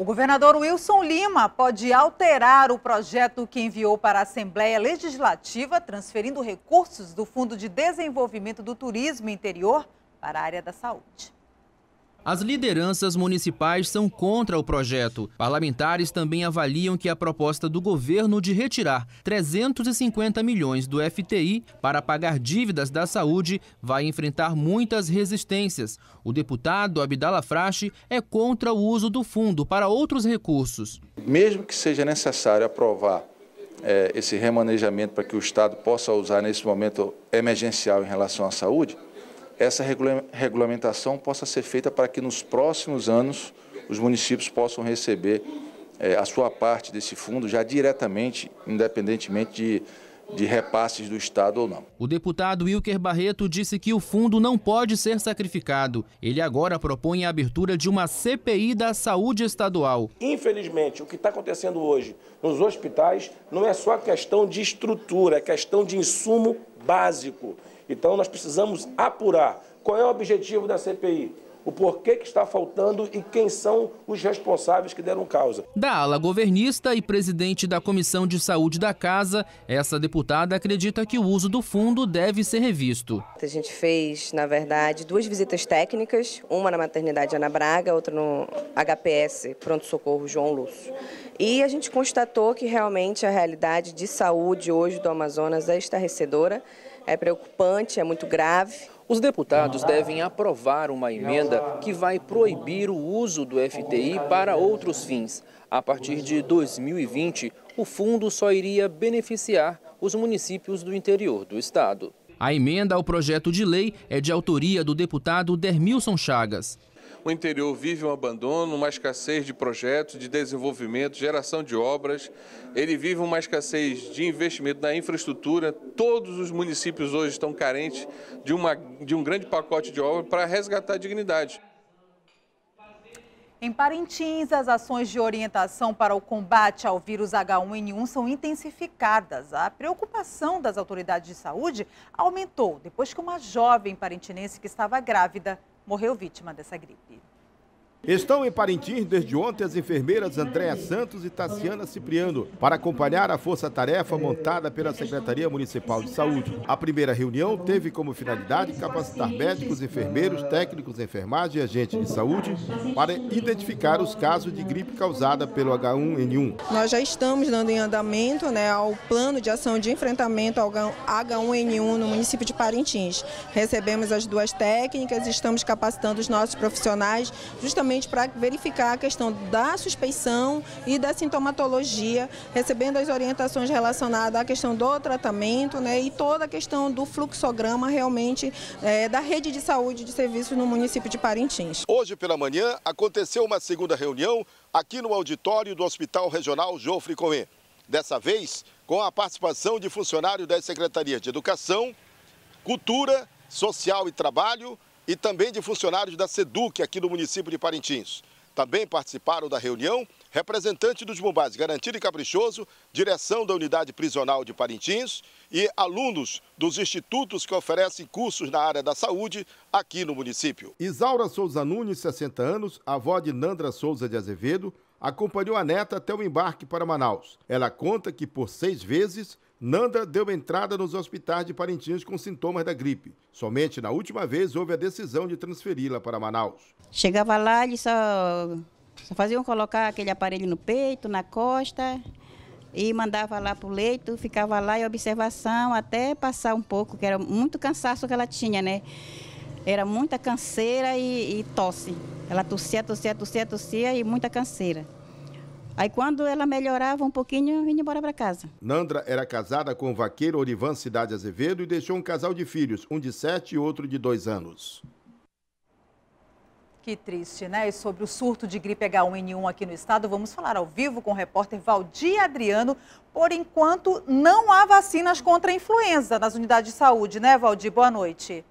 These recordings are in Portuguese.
O governador Wilson Lima pode alterar o projeto que enviou para a Assembleia Legislativa, transferindo recursos do Fundo de Desenvolvimento do Turismo Interior para a área da saúde. As lideranças municipais são contra o projeto. Parlamentares também avaliam que a proposta do governo de retirar 350 milhões do FTI para pagar dívidas da saúde vai enfrentar muitas resistências. O deputado Abdala Frache é contra o uso do fundo para outros recursos. Mesmo que seja necessário aprovar é, esse remanejamento para que o Estado possa usar nesse momento emergencial em relação à saúde, essa regulamentação possa ser feita para que nos próximos anos os municípios possam receber é, a sua parte desse fundo já diretamente, independentemente de de repasses do Estado ou não. O deputado Wilker Barreto disse que o fundo não pode ser sacrificado. Ele agora propõe a abertura de uma CPI da saúde estadual. Infelizmente, o que está acontecendo hoje nos hospitais não é só questão de estrutura, é questão de insumo básico. Então, nós precisamos apurar qual é o objetivo da CPI o porquê que está faltando e quem são os responsáveis que deram causa. Da ala governista e presidente da Comissão de Saúde da Casa, essa deputada acredita que o uso do fundo deve ser revisto. A gente fez, na verdade, duas visitas técnicas, uma na maternidade Ana Braga, outra no HPS Pronto Socorro João Lúcio. E a gente constatou que realmente a realidade de saúde hoje do Amazonas é estarrecedora é preocupante, é muito grave. Os deputados devem aprovar uma emenda que vai proibir o uso do FTI para outros fins. A partir de 2020, o fundo só iria beneficiar os municípios do interior do estado. A emenda ao projeto de lei é de autoria do deputado Dermilson Chagas o interior vive um abandono, uma escassez de projetos, de desenvolvimento, geração de obras. Ele vive uma escassez de investimento na infraestrutura. Todos os municípios hoje estão carentes de, uma, de um grande pacote de obras para resgatar a dignidade. Em Parintins, as ações de orientação para o combate ao vírus H1N1 são intensificadas. A preocupação das autoridades de saúde aumentou depois que uma jovem parintinense que estava grávida morreu vítima dessa gripe. Estão em Parintins desde ontem as enfermeiras Andréa Santos e Tassiana Cipriano para acompanhar a força-tarefa montada pela Secretaria Municipal de Saúde. A primeira reunião teve como finalidade capacitar médicos, enfermeiros, técnicos de enfermagem e agentes de saúde para identificar os casos de gripe causada pelo H1N1. Nós já estamos dando em andamento né, ao plano de ação de enfrentamento ao H1N1 no município de Parintins. Recebemos as duas técnicas e estamos capacitando os nossos profissionais justamente justamente para verificar a questão da suspeição e da sintomatologia, recebendo as orientações relacionadas à questão do tratamento né, e toda a questão do fluxograma realmente é, da rede de saúde de serviços no município de Parintins. Hoje pela manhã aconteceu uma segunda reunião aqui no auditório do Hospital Regional Jofre Coen. Dessa vez, com a participação de funcionários das Secretarias de Educação, Cultura, Social e Trabalho, e também de funcionários da SEDUC aqui do município de Parintins. Também participaram da reunião representante dos Bombás Garantido e Caprichoso, direção da unidade prisional de Parintins e alunos dos institutos que oferecem cursos na área da saúde aqui no município. Isaura Souza Nunes, 60 anos, avó de Nandra Souza de Azevedo, acompanhou a neta até o embarque para Manaus. Ela conta que por seis vezes Nanda deu entrada nos hospitais de Parintins com sintomas da gripe. Somente na última vez houve a decisão de transferi-la para Manaus. Chegava lá, eles só, só, faziam colocar aquele aparelho no peito, na costa, e mandava lá para o leito, ficava lá em observação até passar um pouco, que era muito cansaço que ela tinha, né? Era muita canseira e, e tosse. Ela tossia, tossia, tossia, tossia e muita canseira. Aí quando ela melhorava um pouquinho, vinha embora para casa. Nandra era casada com o vaqueiro Orivan Cidade Azevedo e deixou um casal de filhos, um de sete e outro de dois anos. Que triste, né? E sobre o surto de gripe H1N1 aqui no estado, vamos falar ao vivo com o repórter Valdir Adriano. Por enquanto, não há vacinas contra a influenza nas unidades de saúde, né, Valdir? Boa noite.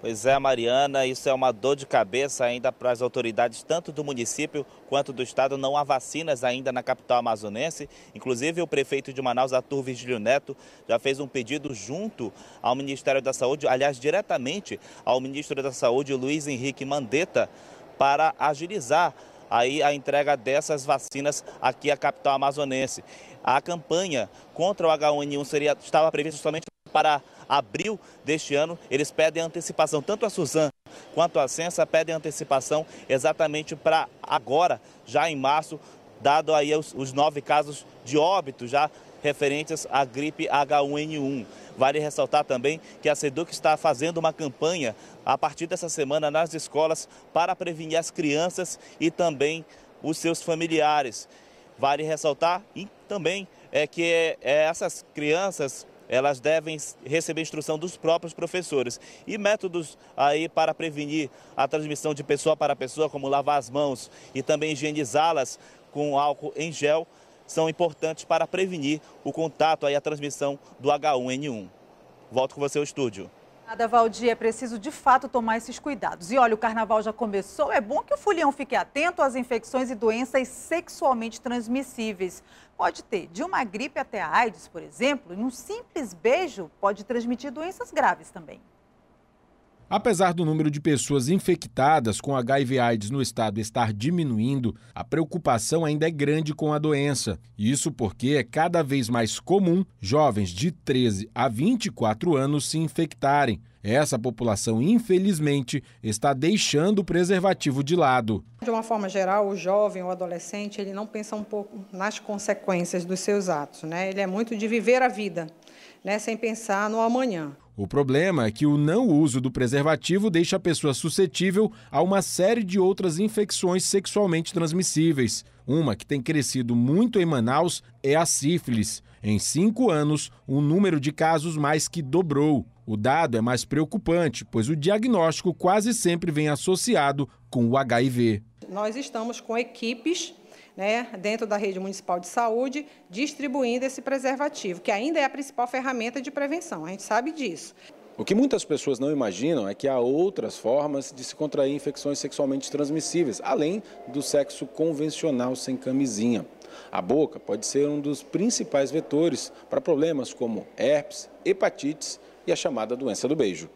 Pois é, Mariana, isso é uma dor de cabeça ainda para as autoridades, tanto do município quanto do estado. Não há vacinas ainda na capital amazonense. Inclusive, o prefeito de Manaus, Arthur Virgílio Neto, já fez um pedido junto ao Ministério da Saúde, aliás, diretamente ao ministro da Saúde, Luiz Henrique Mandetta, para agilizar aí a entrega dessas vacinas aqui à capital amazonense. A campanha contra o H1N1 seria, estava prevista somente para abril deste ano, eles pedem antecipação. Tanto a Suzan quanto a Sensa pedem antecipação exatamente para agora, já em março, dado aí os, os nove casos de óbito já referentes à gripe H1N1. Vale ressaltar também que a SEDUC está fazendo uma campanha a partir dessa semana nas escolas para prevenir as crianças e também os seus familiares. Vale ressaltar e também é que é, é essas crianças elas devem receber instrução dos próprios professores. E métodos aí para prevenir a transmissão de pessoa para pessoa, como lavar as mãos e também higienizá-las com álcool em gel, são importantes para prevenir o contato e a transmissão do H1N1. Volto com você ao estúdio. Nada, Valdir, é preciso de fato tomar esses cuidados. E olha, o carnaval já começou, é bom que o fulião fique atento às infecções e doenças sexualmente transmissíveis. Pode ter de uma gripe até a AIDS, por exemplo, e um simples beijo pode transmitir doenças graves também. Apesar do número de pessoas infectadas com HIV/AIDS no estado estar diminuindo, a preocupação ainda é grande com a doença. Isso porque é cada vez mais comum jovens de 13 a 24 anos se infectarem. Essa população, infelizmente, está deixando o preservativo de lado. De uma forma geral, o jovem, ou adolescente, ele não pensa um pouco nas consequências dos seus atos, né? Ele é muito de viver a vida, né? Sem pensar no amanhã. O problema é que o não uso do preservativo deixa a pessoa suscetível a uma série de outras infecções sexualmente transmissíveis. Uma que tem crescido muito em Manaus é a sífilis. Em cinco anos, o número de casos mais que dobrou. O dado é mais preocupante, pois o diagnóstico quase sempre vem associado com o HIV. Nós estamos com equipes né, dentro da rede municipal de saúde, distribuindo esse preservativo, que ainda é a principal ferramenta de prevenção, a gente sabe disso. O que muitas pessoas não imaginam é que há outras formas de se contrair infecções sexualmente transmissíveis, além do sexo convencional sem camisinha. A boca pode ser um dos principais vetores para problemas como herpes, hepatites e a chamada doença do beijo.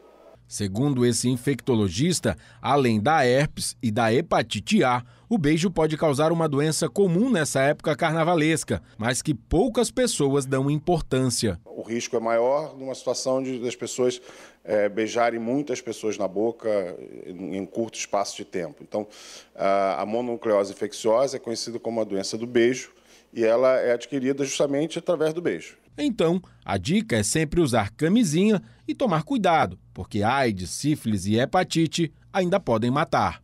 Segundo esse infectologista, além da herpes e da hepatite A, o beijo pode causar uma doença comum nessa época carnavalesca, mas que poucas pessoas dão importância. O risco é maior numa situação de as pessoas é, beijarem muitas pessoas na boca em, um curto espaço de tempo. Então, a, a mononucleose infecciosa é conhecida como a doença do beijo e ela é adquirida justamente através do beijo. Então, a dica é sempre usar camisinha e tomar cuidado, porque AIDS, sífilis e hepatite ainda podem matar.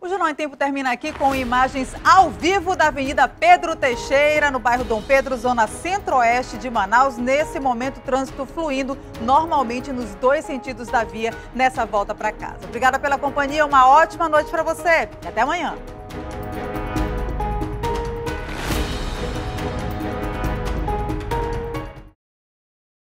O Jornal em Tempo termina aqui com imagens ao vivo da Avenida Pedro Teixeira, no bairro Dom Pedro, zona centro-oeste de Manaus. Nesse momento, trânsito fluindo normalmente nos dois sentidos da via nessa volta para casa. Obrigada pela companhia, uma ótima noite para você e até amanhã.